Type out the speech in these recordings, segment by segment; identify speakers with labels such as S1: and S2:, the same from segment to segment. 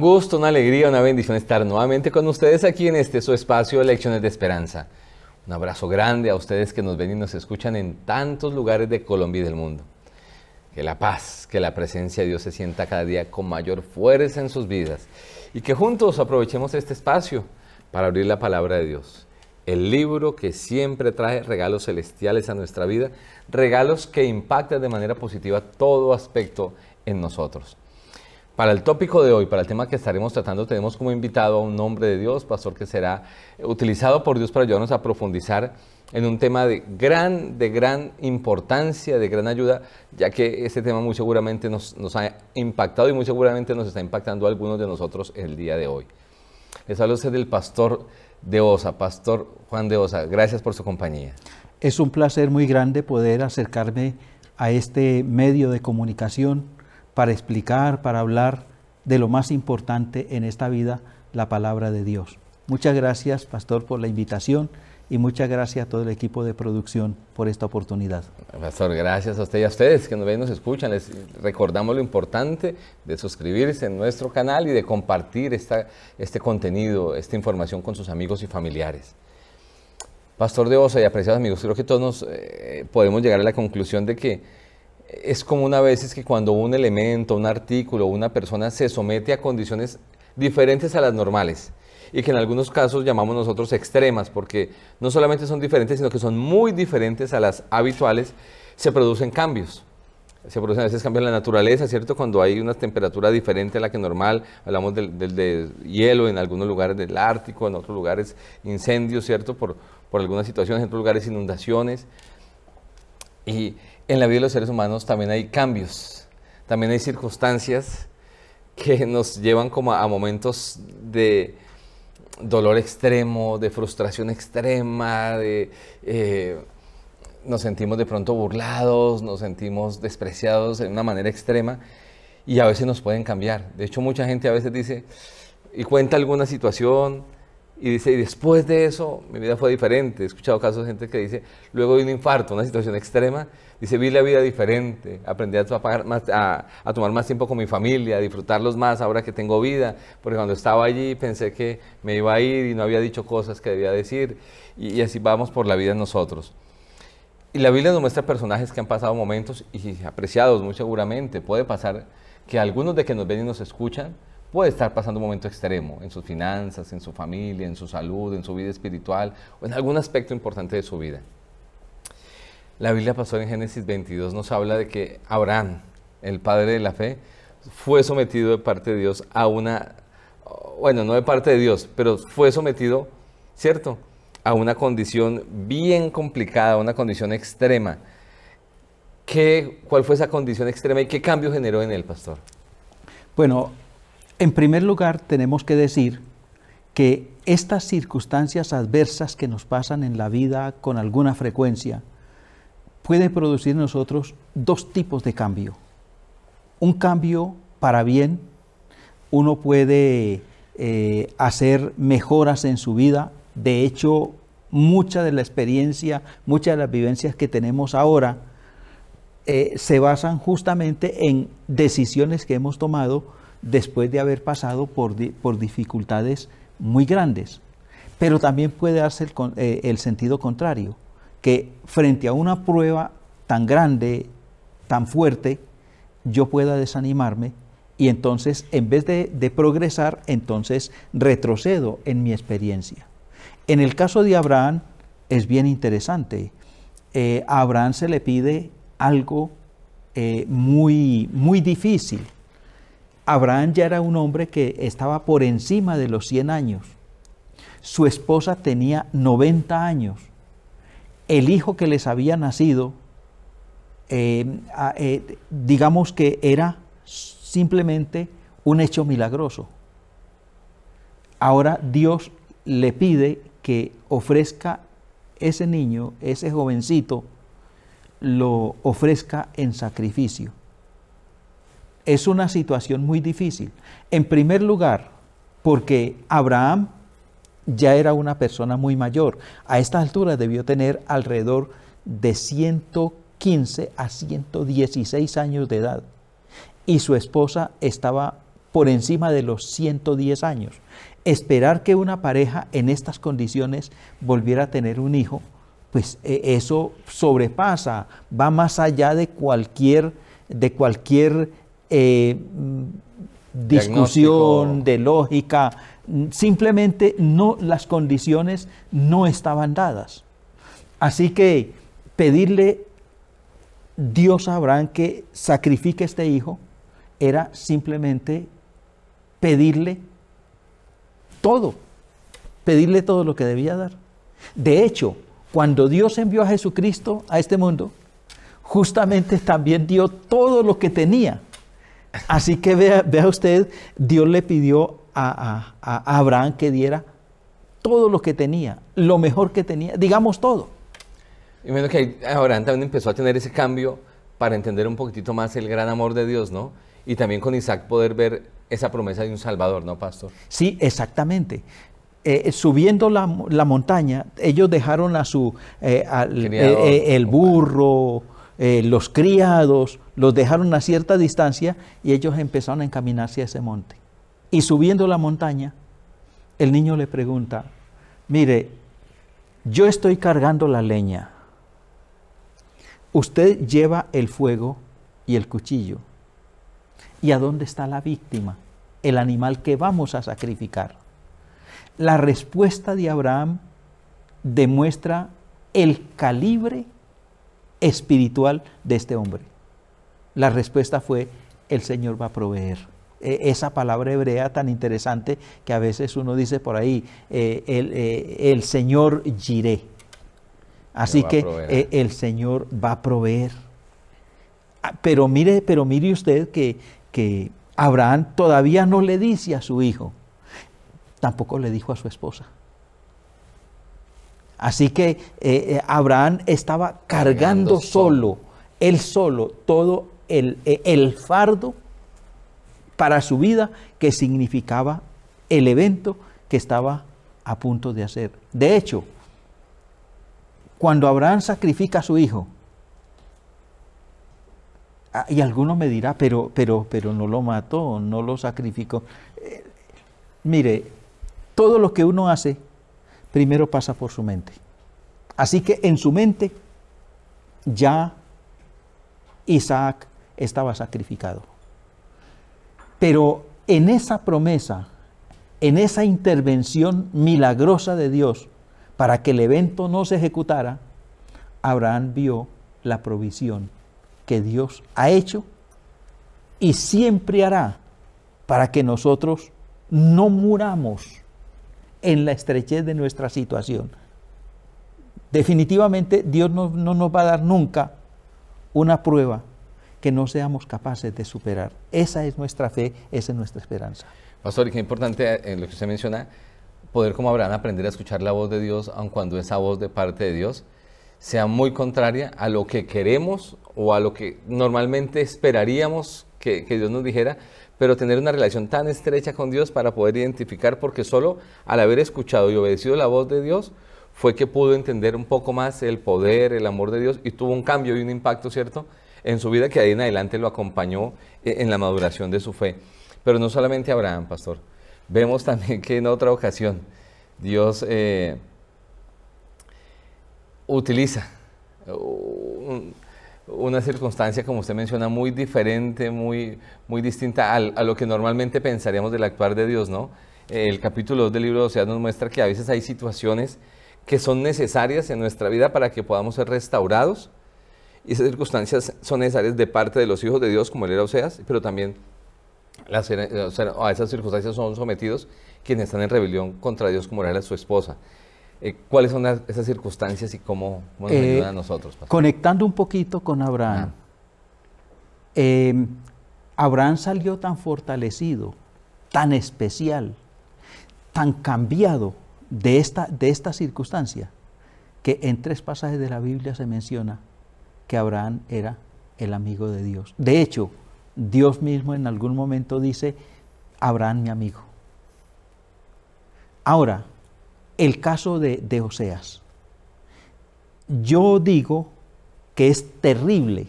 S1: gusto, una alegría, una bendición estar nuevamente con ustedes aquí en este su espacio Lecciones de Esperanza. Un abrazo grande a ustedes que nos ven y nos escuchan en tantos lugares de Colombia y del mundo. Que la paz, que la presencia de Dios se sienta cada día con mayor fuerza en sus vidas y que juntos aprovechemos este espacio para abrir la palabra de Dios. El libro que siempre trae regalos celestiales a nuestra vida, regalos que impactan de manera positiva todo aspecto en nosotros. Para el tópico de hoy, para el tema que estaremos tratando, tenemos como invitado a un hombre de Dios, pastor que será utilizado por Dios para ayudarnos a profundizar en un tema de gran, de gran importancia, de gran ayuda, ya que este tema muy seguramente nos, ha impactado y muy seguramente nos está impactando a algunos de nosotros el día de hoy. Les hablo usted del pastor de Osa, pastor Juan de Osa. Gracias por su compañía.
S2: Es un placer muy grande poder acercarme a este medio de comunicación para explicar, para hablar de lo más importante en esta vida, la palabra de Dios. Muchas gracias, pastor, por la invitación y muchas gracias a todo el equipo de producción por esta oportunidad.
S1: Pastor, gracias a usted y a ustedes que nos ven y nos escuchan. Les recordamos lo importante de suscribirse en nuestro canal y de compartir este contenido, esta información con sus amigos y familiares. Pastor de Osa y apreciados amigos, creo que todos nos eh, podemos llegar a la conclusión de que es como una vez es que cuando un elemento, un artículo, una persona se somete a condiciones diferentes a las normales y que en algunos casos llamamos nosotros extremas porque no solamente son diferentes, sino que son muy diferentes a las habituales, se producen cambios. Se producen a veces cambios en la naturaleza, ¿cierto? Cuando hay una temperatura diferente a la que normal, hablamos del, del de hielo en algunos lugares del Ártico, en otros lugares incendios, ¿cierto? Por, por algunas situaciones, en otros lugares inundaciones. Y en la vida de los seres humanos también hay cambios, también hay circunstancias que nos llevan como a momentos de dolor extremo, de frustración extrema, de, eh, nos sentimos de pronto burlados, nos sentimos despreciados de una manera extrema y a veces nos pueden cambiar. De hecho, mucha gente a veces dice y cuenta alguna situación y dice, y después de eso, mi vida fue diferente. He escuchado casos de gente que dice, luego de un infarto, una situación extrema, dice, vi la vida diferente, aprendí a, a, tomar más tiempo con mi familia, a disfrutarlos más ahora que tengo vida, porque cuando estaba allí pensé que me iba a ir y no había dicho cosas que debía decir, y, y así vamos por la vida nosotros. Y la Biblia nos muestra personajes que han pasado momentos y apreciados muy seguramente. Puede pasar que algunos de que nos ven y nos escuchan puede estar pasando un momento extremo en sus finanzas, en su familia, en su salud, en su vida espiritual o en algún aspecto importante de su vida. La Biblia, pasó en Génesis 22 nos habla de que Abraham, el padre de la fe, fue sometido de parte de Dios a una, bueno, no de parte de Dios, pero fue sometido, ¿cierto?, a una condición bien complicada, una condición extrema. ¿Qué, ¿Cuál fue esa condición extrema y qué cambio generó en él, pastor?
S2: Bueno, en primer lugar, tenemos que decir que estas circunstancias adversas que nos pasan en la vida con alguna frecuencia pueden producir en nosotros dos tipos de cambio. Un cambio para bien, uno puede eh, hacer mejoras en su vida, de hecho, mucha de la experiencia, muchas de las vivencias que tenemos ahora eh, se basan justamente en decisiones que hemos tomado después de haber pasado por, dificultades muy grandes. Pero también puede darse eh, el, sentido contrario, que frente a una prueba tan grande, tan fuerte, yo pueda desanimarme y entonces en vez de, progresar, entonces retrocedo en mi experiencia. En el caso de Abraham es bien interesante. Eh, a Abraham se le pide algo eh, muy, muy difícil Abraham ya era un hombre que estaba por encima de los 100 años. Su esposa tenía 90 años. El hijo que les había nacido, eh, eh, digamos que era simplemente un hecho milagroso. Ahora Dios le pide que ofrezca ese niño, ese jovencito, lo ofrezca en sacrificio es una situación muy difícil. En primer lugar, porque Abraham ya era una persona muy mayor. A esta altura debió tener alrededor de 115 a 116 años de edad. Y su esposa estaba por encima de los 110 años. Esperar que una pareja en estas condiciones volviera a tener un hijo, pues eh, eso sobrepasa, va más allá de cualquier, de cualquier eh,
S1: discusión,
S2: de lógica. Simplemente no, las condiciones no estaban dadas. Así que pedirle Dios a Abraham que sacrifique a este hijo era simplemente pedirle todo, pedirle todo lo que debía dar. De hecho, cuando Dios envió a Jesucristo a este mundo, justamente también dio todo lo que tenía Así que vea, usted, Dios le pidió a, Abraham que diera todo lo que tenía, lo mejor que tenía, digamos todo.
S1: Y bueno, que Abraham también empezó a tener ese cambio para entender un poquitito más el gran amor de Dios, ¿no? Y también con Isaac poder ver esa promesa de un Salvador, ¿no, Pastor?
S2: Sí, exactamente. Eh, eh, subiendo la, montaña, ellos dejaron a su, eh, al, el burro, eh, los criados, los dejaron a cierta distancia y ellos empezaron a encaminarse a ese monte. Y subiendo la montaña, el niño le pregunta, mire, yo estoy cargando la leña, usted lleva el fuego y el cuchillo. ¿Y a dónde está la víctima? El animal que vamos a sacrificar. La respuesta de Abraham demuestra el calibre espiritual de este hombre? La respuesta fue, el Señor va a proveer. E, esa palabra hebrea tan interesante que a veces uno dice por ahí, eh, eh, el, Señor giré. Así que eh, el Señor va a proveer. Ah, pero mire, pero mire usted que, que Abraham todavía no le dice a su hijo, tampoco le dijo a su esposa. Así que eh, eh, Abraham estaba cargando, solo, él solo, todo eh, el, fardo para su vida que significaba el evento que estaba a punto de hacer. De hecho, cuando Abraham sacrifica a su hijo, ah, y alguno me dirá, pero, pero, pero no lo mató, no lo sacrificó. mire, todo lo que uno hace primero pasa por su mente. Así que en su mente ya Isaac estaba sacrificado. Pero en esa promesa, en esa intervención milagrosa de Dios para que el evento no se ejecutara, Abraham vio la provisión que Dios ha hecho y siempre hará para que nosotros no muramos en la estrechez de nuestra situación. Definitivamente Dios no, nos va a dar nunca una prueba que no seamos capaces de superar. Esa es nuestra fe, esa es nuestra esperanza.
S1: Pastor, y qué importante eh, en lo que usted menciona, poder como Abraham aprender a escuchar la voz de Dios, aun cuando esa voz de parte de Dios sea muy contraria a lo que queremos o a lo que normalmente esperaríamos que, que Dios nos dijera, pero tener una relación tan estrecha con Dios para poder identificar, porque solo al haber escuchado y obedecido la voz de Dios, fue que pudo entender un poco más el poder, el amor de Dios y tuvo un cambio y un impacto, ¿cierto? En su vida que ahí en adelante lo acompañó eh, en la maduración de su fe. Pero no solamente Abraham, pastor. Vemos también que en otra ocasión Dios eh, utiliza uh, una circunstancia, como usted menciona, muy diferente, muy, muy distinta a lo que normalmente pensaríamos del actuar de Dios, ¿no? El capítulo 2 del libro de Oseas nos muestra que a veces hay situaciones que son necesarias en nuestra vida para que podamos ser restaurados. Y esas circunstancias son necesarias de parte de los hijos de Dios, como él era Oseas, pero también a esas circunstancias son sometidos quienes están en rebelión contra Dios, como era su esposa. Eh, ¿Cuáles son esas circunstancias y cómo, nos eh, ayudan a nosotros?
S2: Conectando un poquito con Abraham. Em, Abraham salió tan fortalecido, tan especial, tan cambiado de esta, de esta circunstancia, que en tres pasajes de la Biblia se menciona que Abraham era el amigo de Dios. De hecho, Dios mismo en algún momento dice, Abraham mi amigo. Ahora, el caso de, Oseas. Yo digo que es terrible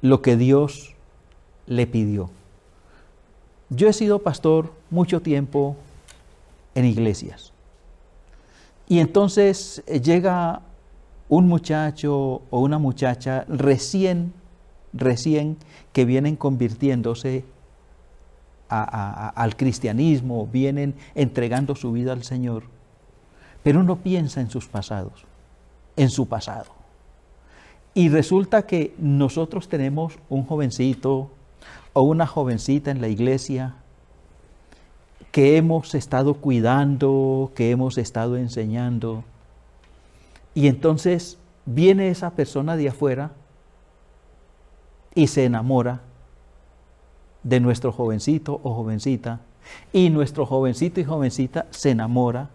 S2: lo que Dios le pidió. Yo he sido pastor mucho tiempo en iglesias. Y entonces eh, llega un muchacho o una muchacha recién, recién que vienen convirtiéndose al cristianismo, vienen entregando su vida al Señor. Pero uno piensa en sus pasados, en su pasado. Y resulta que nosotros tenemos un jovencito o una jovencita en la iglesia que hemos estado cuidando, que hemos estado enseñando. Y entonces viene esa persona de afuera y se enamora de nuestro jovencito o jovencita. Y nuestro jovencito y jovencita se enamora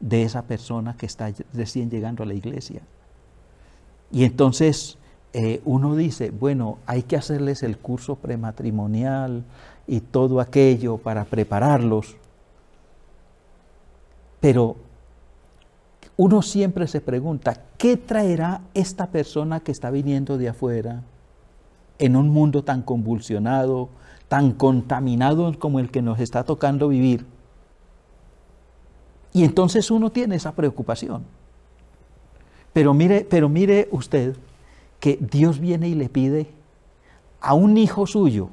S2: de esa persona que está recién llegando a la iglesia. Y entonces eh, uno dice, bueno, hay que hacerles el curso prematrimonial y todo aquello para prepararlos. Pero uno siempre se pregunta, ¿qué traerá esta persona que está viniendo de afuera en un mundo tan convulsionado, tan contaminado como el que nos está tocando vivir? Y entonces uno tiene esa preocupación. Pero mire, pero mire usted que Dios viene y le pide a un hijo suyo,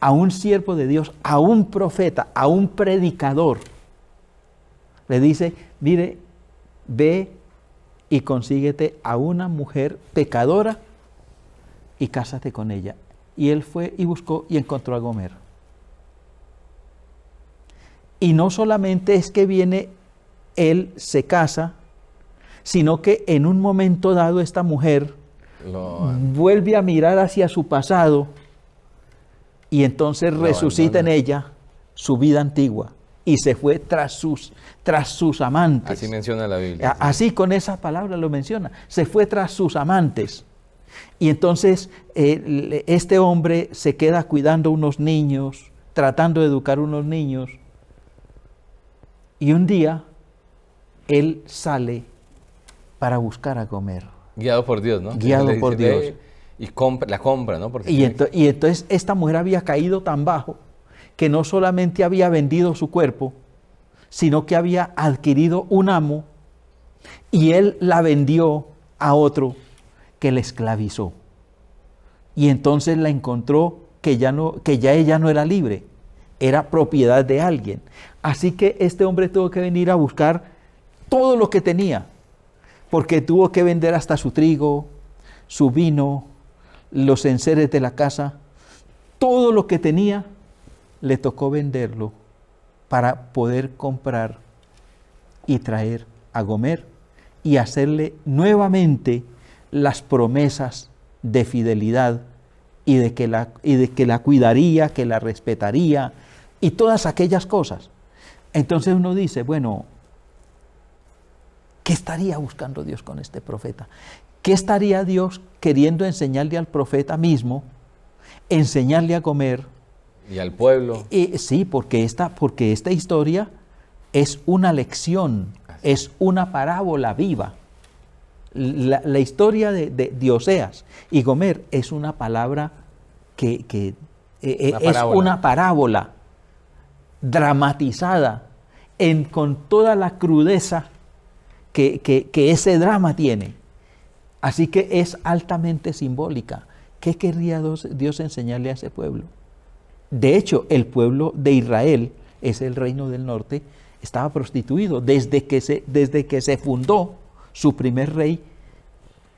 S2: a un siervo de Dios, a un profeta, a un predicador, le dice, mire, ve y consíguete a una mujer pecadora y cásate con ella. Y él fue y buscó y encontró a Gomer. Y no solamente es que viene, él se casa, sino que en un momento dado esta mujer vuelve a mirar hacia su pasado y entonces resucita en ella su vida antigua y se fue tras sus, tras sus amantes. Así menciona la Biblia. Así con esa palabra lo menciona. Se fue tras sus amantes. Y entonces eh, este hombre se queda cuidando unos niños, tratando de educar unos niños y un día él sale para buscar a comer.
S1: Guiado por Dios, ¿no? Guiado por Dios. Y compra, la compra, ¿no? Porque y,
S2: y entonces esta mujer había caído tan bajo que no solamente había vendido su cuerpo, sino que había adquirido un amo y él la vendió a otro que la esclavizó. Y entonces la encontró que ya, no, que ya ella no era libre, era propiedad de alguien. Así que este hombre tuvo que venir a buscar todo lo que tenía, porque tuvo que vender hasta su trigo, su vino, los enseres de la casa, todo lo que tenía, le tocó venderlo para poder comprar y traer a Gomer y hacerle nuevamente las promesas de fidelidad y de que la, y de que la cuidaría, que la respetaría, y todas aquellas cosas. Entonces uno dice, bueno, ¿qué estaría buscando Dios con este profeta? ¿Qué estaría Dios queriendo enseñarle al profeta mismo? Enseñarle a comer. Y al pueblo. Y, eh, eh, sí, porque esta, porque esta historia es una lección, es una parábola viva. La, historia de, de, de, y Gomer es una palabra que, eh, es una parábola dramatizada en, con toda la crudeza que, ese drama tiene. Así que es altamente simbólica. ¿Qué querría Dios, enseñarle a ese pueblo? De hecho, el pueblo de Israel, es el reino del norte, estaba prostituido. Desde que se, desde que se fundó, su primer rey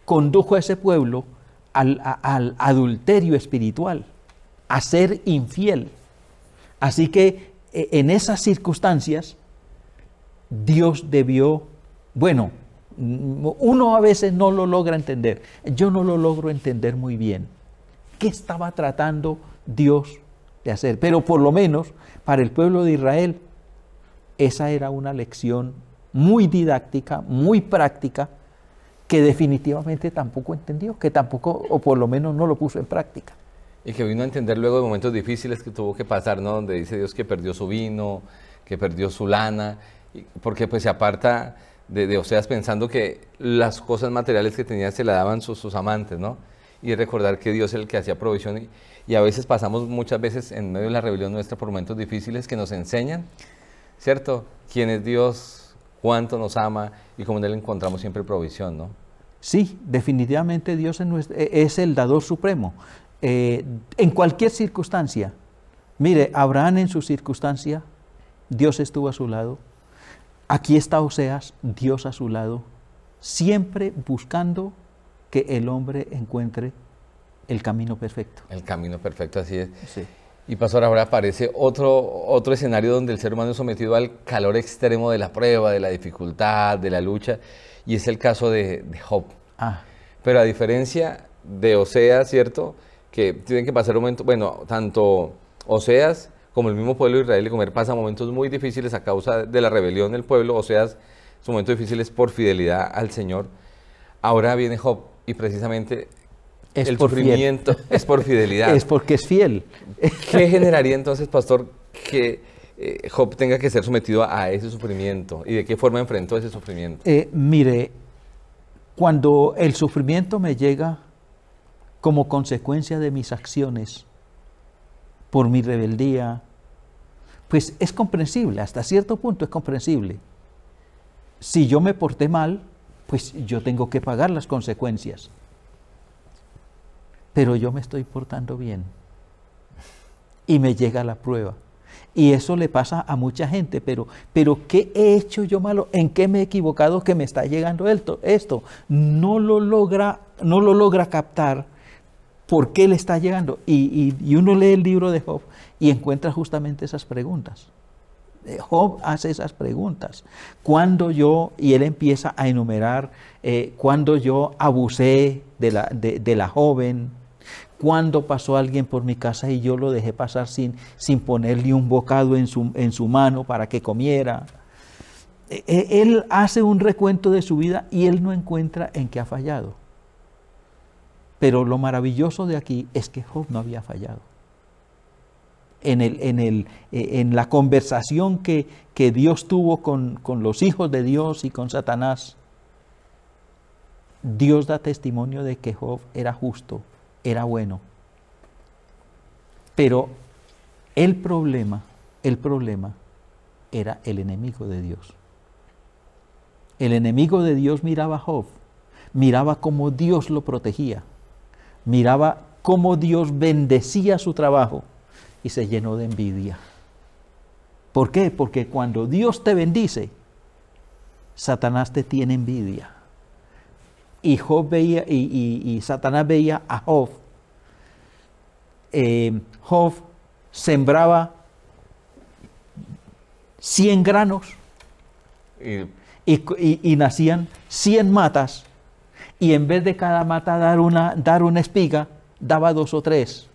S2: condujo a ese pueblo al, al adulterio espiritual, a ser infiel. Así que e, en esas circunstancias, Dios debió, bueno, uno a veces no lo logra entender, yo no lo logro entender muy bien, qué estaba tratando Dios de hacer, pero por lo menos para el pueblo de Israel, esa era una lección muy didáctica, muy práctica, que definitivamente tampoco entendió, que tampoco, o por lo menos no lo puso en práctica
S1: y que vino a entender luego de momentos difíciles que tuvo que pasar, ¿no? Donde dice Dios que perdió su vino, que perdió su lana, porque pues se aparta de, Oseas pensando que las cosas materiales que tenía se la daban sus, amantes, ¿no? Y recordar que Dios es el que hacía provisión y, a veces pasamos muchas veces en medio de la rebelión nuestra por momentos difíciles que nos enseñan, ¿cierto? ¿Quién es Dios?
S2: ¿Cuánto nos ama? Y cómo en Él encontramos siempre provisión, ¿no? Sí, definitivamente Dios es e, el dador supremo. Eh, en cualquier circunstancia. Mire, Abraham en su circunstancia, Dios estuvo a su lado. Aquí está Oseas, Dios a su lado, siempre buscando que el hombre encuentre el camino perfecto.
S1: El camino perfecto, así es. Y pasó ahora aparece otro, otro escenario donde el ser humano es sometido al calor extremo de la prueba, de la dificultad, de la lucha, y es el caso de, Job. Ah. Pero a diferencia de Oseas, ¿cierto? que tienen que pasar momentos, bueno, tanto Oseas como el mismo pueblo de Israel y comer pasa momentos muy difíciles a causa de la rebelión del pueblo, Oseas su momento difícil es por fidelidad al Señor. Ahora viene Job y precisamente es el sufrimiento es por fidelidad. Es
S2: porque es fiel. ¿Qué generaría
S1: entonces, pastor, que eh, Job tenga que ser sometido a, ese sufrimiento? ¿Y de qué forma enfrentó ese sufrimiento?
S2: Eh, mire, cuando el sufrimiento me llega, como consecuencia de mis acciones, por mi rebeldía, pues es comprensible, hasta cierto punto es comprensible. Si yo me porté mal, pues yo tengo que pagar las consecuencias. Pero yo me estoy portando bien y me llega la prueba. Y eso le pasa a mucha gente, pero, pero ¿qué he hecho yo malo? ¿En qué me he equivocado que me está llegando esto? esto? No, lo logra, no lo logra captar ¿Por qué le está llegando? Y, uno lee el libro de Job y encuentra justamente esas preguntas. Eh, Job hace esas preguntas. Cuando yo, y él empieza a enumerar, eh, cuando yo abusé de la, la joven, cuando pasó alguien por mi casa y yo lo dejé pasar sin, sin ponerle un bocado en su, en su mano para que comiera. Eh, él hace un recuento de su vida y él no encuentra en qué ha fallado. Pero lo maravilloso de aquí es que Job no había fallado. En, el, el, eh, en la conversación que, Dios tuvo con, con los hijos de Dios y con Satanás, Dios da testimonio de que Job era justo, era bueno. Pero el problema, el problema era el enemigo de Dios. El enemigo de Dios miraba a Job, miraba cómo Dios lo protegía, miraba cómo Dios bendecía su trabajo y se llenó de envidia. ¿Por qué? Porque cuando Dios te bendice, Satanás te tiene envidia. Y, Job veía, y, Satanás veía a Job. Eh, Job sembraba 100 granos y, y nacían 100 matas y en vez de cada mata dar una, dar una espiga, daba dos o tres.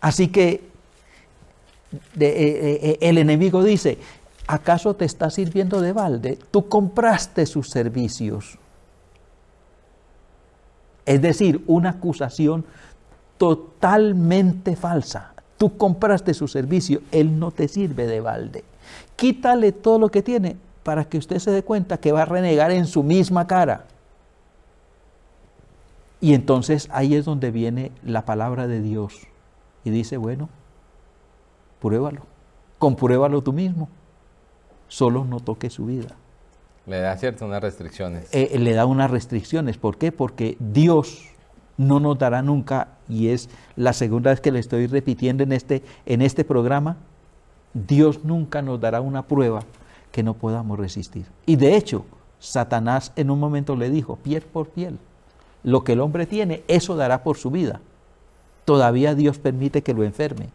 S2: Así que eh, eh, eh, el enemigo dice, ¿acaso te está sirviendo de balde? Tú compraste sus servicios. Es decir, una acusación totalmente falsa. Tú compraste su servicio, él no te sirve de balde. Quítale todo lo que tiene para que usted se dé cuenta que va a renegar en su misma cara. Y entonces ahí es donde viene la palabra de Dios y dice, bueno, pruébalo, compruébalo tú mismo, solo no toque su vida.
S1: Le da cierto unas restricciones. Eh,
S2: eh, le da unas restricciones, ¿por qué? Porque Dios no nos dará nunca, y es la segunda vez que le estoy repitiendo en este, en este programa, Dios nunca nos dará una prueba que no podamos resistir. Y de hecho, Satanás en un momento le dijo, piel por piel, lo que el hombre tiene, eso dará por su vida. Todavía Dios permite que lo enferme.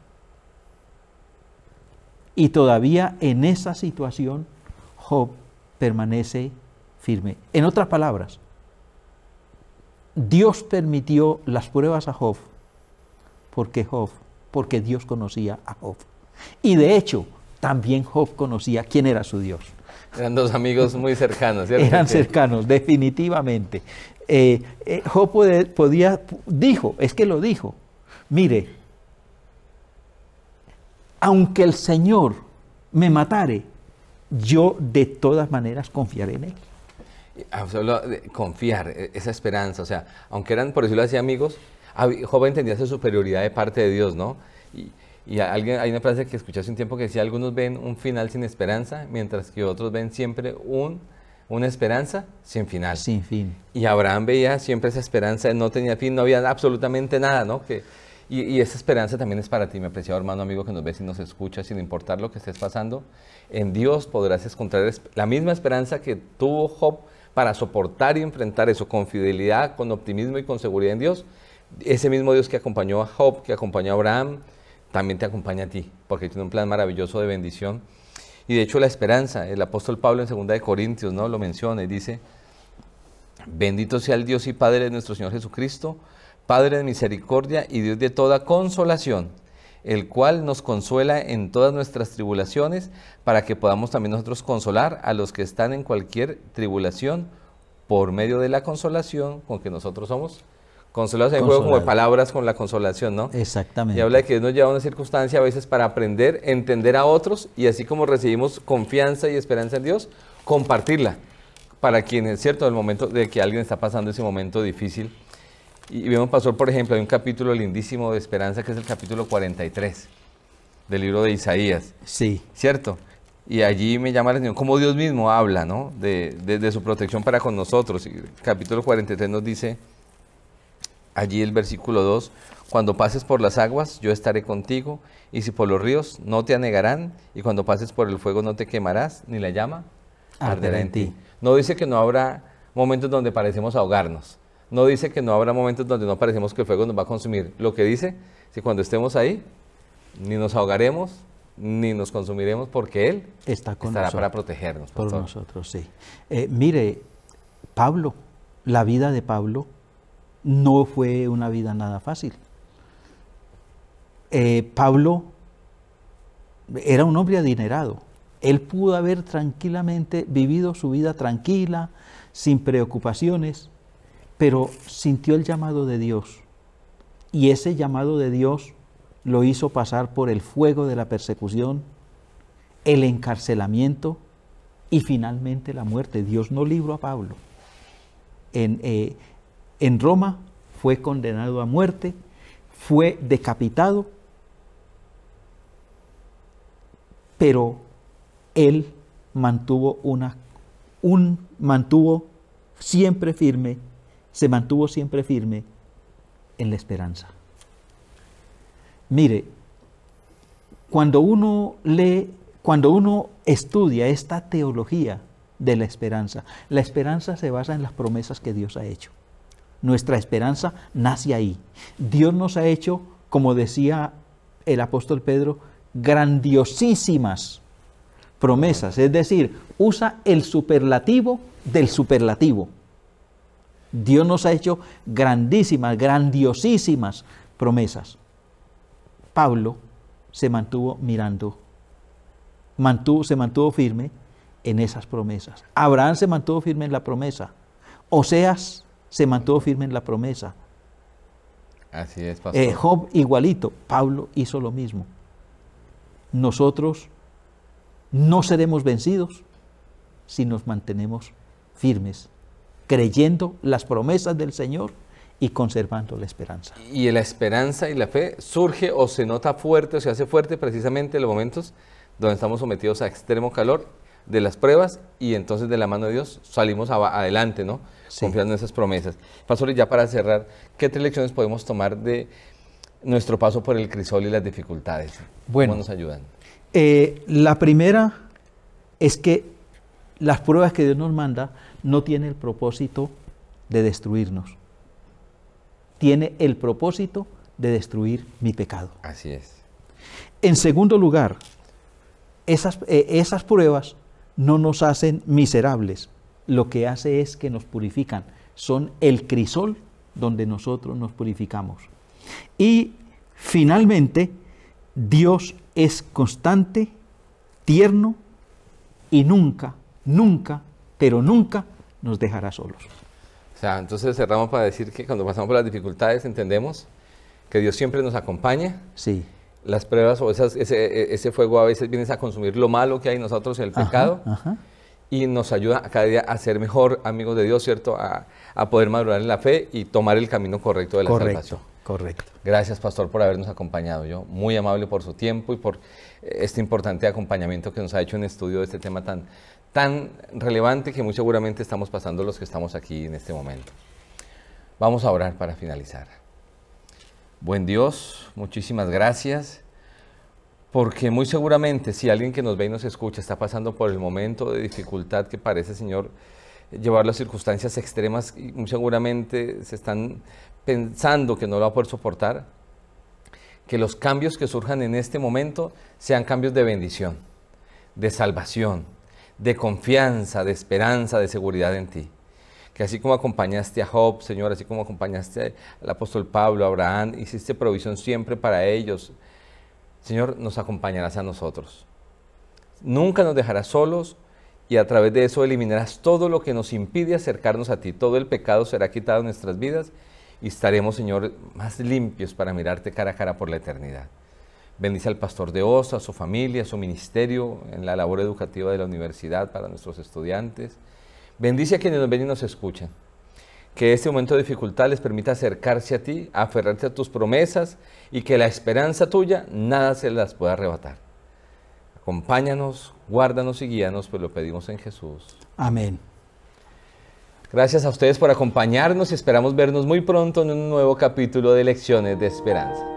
S2: Y todavía en esa situación Job permanece firme. En otras palabras, Dios permitió las pruebas a Job porque Job, porque Dios conocía a Job. Y de hecho, también Job conocía quién era su Dios. Eran dos
S1: amigos muy cercanos, ¿cierto? Eran
S2: cercanos, definitivamente. Eh, eh, Job podía, dijo, es que lo dijo, mire, aunque el Señor me matare, yo de todas maneras confiaré en Él.
S1: Ah, confiar, e, esa esperanza, o sea, aunque eran, por lo así, amigos, Job entendía su superioridad de parte de Dios, ¿no? Y, y alguien, hay una frase que escuché hace un tiempo que decía, algunos ven un final sin esperanza, mientras que otros ven siempre un una esperanza sin final. Sin fin. Y Abraham veía siempre esa esperanza, no tenía fin, no había absolutamente nada, ¿no? Que, y, esa esperanza también es para ti, mi apreciado hermano, amigo que nos ves y nos escuchas, sin importar lo que estés pasando. En Dios podrás encontrar la misma esperanza que tuvo Job para soportar y enfrentar eso con fidelidad, con optimismo y con seguridad en Dios. Ese mismo Dios que acompañó a Job, que acompañó a Abraham, también te acompaña a ti, porque tiene un plan maravilloso de bendición y de hecho la esperanza, el apóstol Pablo en 2 de Corintios ¿no? lo menciona y dice, bendito sea el Dios y Padre de nuestro Señor Jesucristo, Padre de misericordia y Dios de toda consolación, el cual nos consuela en todas nuestras tribulaciones, para que podamos también nosotros consolar a los que están en cualquier tribulación por medio de la consolación con que nosotros somos Consolados hay juego como de palabras con la consolación, ¿no?
S2: Exactamente. Y habla
S1: de que Dios nos lleva a una circunstancia a veces para aprender, entender a otros y así como recibimos confianza y esperanza en Dios, compartirla para quienes, ¿cierto? En El momento de que alguien está pasando ese momento difícil. Y vemos, pastor, por ejemplo, hay un capítulo lindísimo de esperanza que es el capítulo 43 del libro de Isaías. Sí. ¿Cierto? Y allí me llama la atención cómo Dios mismo habla, ¿no? De, su protección para con nosotros. Y el capítulo 43 nos dice Allí el versículo 2, cuando pases por las aguas, yo estaré contigo, y si por los ríos, no te anegarán, y cuando pases por el fuego, no te quemarás, ni la llama arderá en ti. No dice que no habrá momentos donde parecemos ahogarnos. No dice que no habrá momentos donde no parecemos que el fuego nos va a consumir. Lo que dice es que cuando estemos ahí, ni nos ahogaremos, ni nos consumiremos, porque Él
S2: Está estará para protegernos. Por, nosotros, sí. Eh, mire, Pablo, la vida de Pablo no fue una vida nada fácil. Eh, Pablo era un hombre adinerado. Él pudo haber tranquilamente vivido su vida tranquila, sin preocupaciones, pero sintió el llamado de Dios. Y ese llamado de Dios lo hizo pasar por el fuego de la persecución, el encarcelamiento y finalmente la muerte. Dios no libró a Pablo. En, eh, en Roma, fue condenado a muerte, fue decapitado, pero él mantuvo una un mantuvo siempre firme, se mantuvo siempre firme en la esperanza. Mire, cuando uno lee, cuando uno estudia esta teología de la esperanza, la esperanza se basa en las promesas que Dios ha hecho. Nuestra esperanza nace ahí. Dios nos ha hecho, como decía el apóstol Pedro, grandiosísimas promesas. Es decir, usa el superlativo del superlativo. Dios nos ha hecho grandísimas, grandiosísimas promesas. Pablo se mantuvo mirando, mantuvo, se mantuvo firme en esas promesas. Abraham se mantuvo firme en la promesa. Oseas se mantuvo firme en la promesa. Así es, eh, Job igualito, Pablo hizo lo mismo. Nosotros no seremos vencidos si nos mantenemos firmes, creyendo las promesas del Señor y conservando la esperanza.
S1: Y la esperanza y la fe surge o se nota fuerte o se hace fuerte precisamente en los momentos donde estamos sometidos a extremo calor de las pruebas y entonces de la mano de Dios salimos adelante, ¿no? Confiando en esas promesas. Pastor, ya para cerrar, ¿qué tres lecciones podemos tomar de nuestro paso por el crisol y las dificultades?
S2: Bueno, ¿Cómo nos ayudan? Eh, la primera es que las pruebas que Dios nos manda no tiene el propósito de destruirnos. Tiene el propósito de destruir mi pecado. Así es. En segundo lugar, esas, eh, esas pruebas no nos hacen miserables, lo que hace es que nos purifican. Son el crisol donde nosotros nos purificamos. Y finalmente, Dios es constante, tierno y nunca, nunca, pero nunca nos dejará solos.
S1: O sea, entonces cerramos para decir que cuando pasamos por las dificultades entendemos que Dios siempre nos acompaña. Sí las pruebas o esas, ese, e, ese, fuego a veces vienes a consumir lo malo que hay en nosotros, el pecado, y nos ayuda cada día a ser mejor amigos de Dios, ¿cierto? A, poder madurar en la fe y tomar el camino correcto de la salvación. Correcto. Gracias, pastor, por habernos acompañado. Yo muy amable por su tiempo y por eh, este importante acompañamiento que nos ha hecho en estudio de este tema tan, tan relevante que muy seguramente estamos pasando los que estamos aquí en este momento. Vamos a orar para finalizar. Buen Dios, muchísimas gracias, porque muy seguramente si alguien que nos ve y nos escucha está pasando por el momento de dificultad que parece, Señor, llevar las circunstancias extremas, y muy seguramente se están pensando que no lo va a poder soportar, que los cambios que surjan en este momento sean cambios de bendición, de salvación, de confianza, de esperanza, de seguridad en ti que así como acompañaste a Job, Señor, así como acompañaste al apóstol Pablo, a Abraham, hiciste provisión siempre para ellos, Señor, nos acompañarás a nosotros. Nunca nos dejarás solos y a través de eso eliminarás todo lo que nos impide acercarnos a ti. Todo el pecado será quitado de nuestras vidas y estaremos, Señor, más limpios para mirarte cara a cara por la eternidad. Bendice al pastor de Osa, a su familia, a su ministerio, en la labor educativa de la universidad para nuestros estudiantes. Bendice a quienes nos ven y nos escuchan. Que este momento de dificultad les permita acercarse a ti, aferrarse a tus promesas y que la esperanza tuya nada se las pueda arrebatar. Acompáñanos, guárdanos y guíanos, pues lo pedimos en Jesús. Amén. Gracias a ustedes por acompañarnos y esperamos vernos muy pronto en un nuevo capítulo de Lecciones de Esperanza.